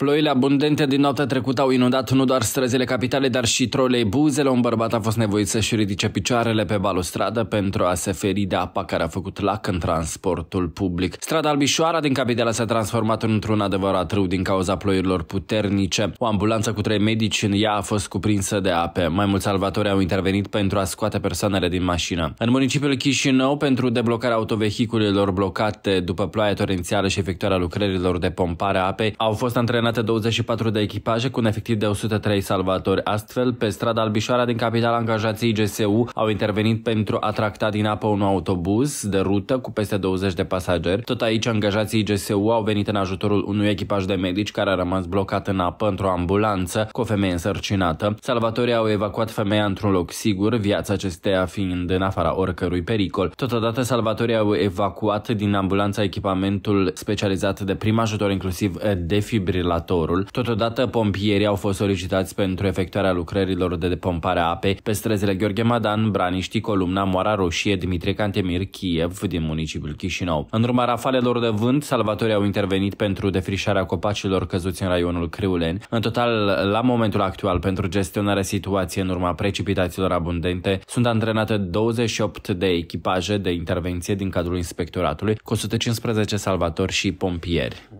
Ploile abundente din noaptea trecută au inundat nu doar străzile capitale, dar și trolei buzele. Un bărbat a fost nevoit să-și ridice picioarele pe balustradă pentru a se feri de apa care a făcut lac în transportul public. Strada Albișoara din capitală s-a transformat într-un adevărat râu din cauza ploilor puternice. O ambulanță cu trei medici în ea a fost cuprinsă de ape. Mai mulți salvatori au intervenit pentru a scoate persoanele din mașină. În municipiul Chișinău, pentru deblocarea autovehiculelor blocate după ploaia torențială și efectuarea lucrărilor de pompare a apei, au fost antrenate formate 24 de echipaje cu un efectiv de 103 salvatori. Astfel, pe strada Albișoara din capital, angajații GSU au intervenit pentru a tracta din apă un autobuz de rută cu peste 20 de pasageri. Tot aici, angajații GSU au venit în ajutorul unui echipaj de medici care a rămas blocat în apă într-o ambulanță cu o femeie însărcinată. Salvatorii au evacuat femeia într-un loc sigur, viața acesteia fiind în afara oricărui pericol. Totodată, salvatorii au evacuat din ambulanța echipamentul specializat de prim ajutor, inclusiv defibrilator aeratorul. Totodată, pompierii au fost solicitați pentru efectuarea lucrărilor de depompare a apei pe străzile Gheorghe Madan, Braniști, Columna, Moara Roșie, Dimitrie Cantemir, Kiev, din municipiul Chișinău. În urma rafalelor de vânt, salvatorii au intervenit pentru defrișarea copacilor căzuți în raionul Criulen. În total, la momentul actual, pentru gestionarea situației în urma precipitațiilor abundente, sunt antrenate 28 de echipaje de intervenție din cadrul inspectoratului, cu 115 salvatori și pompieri.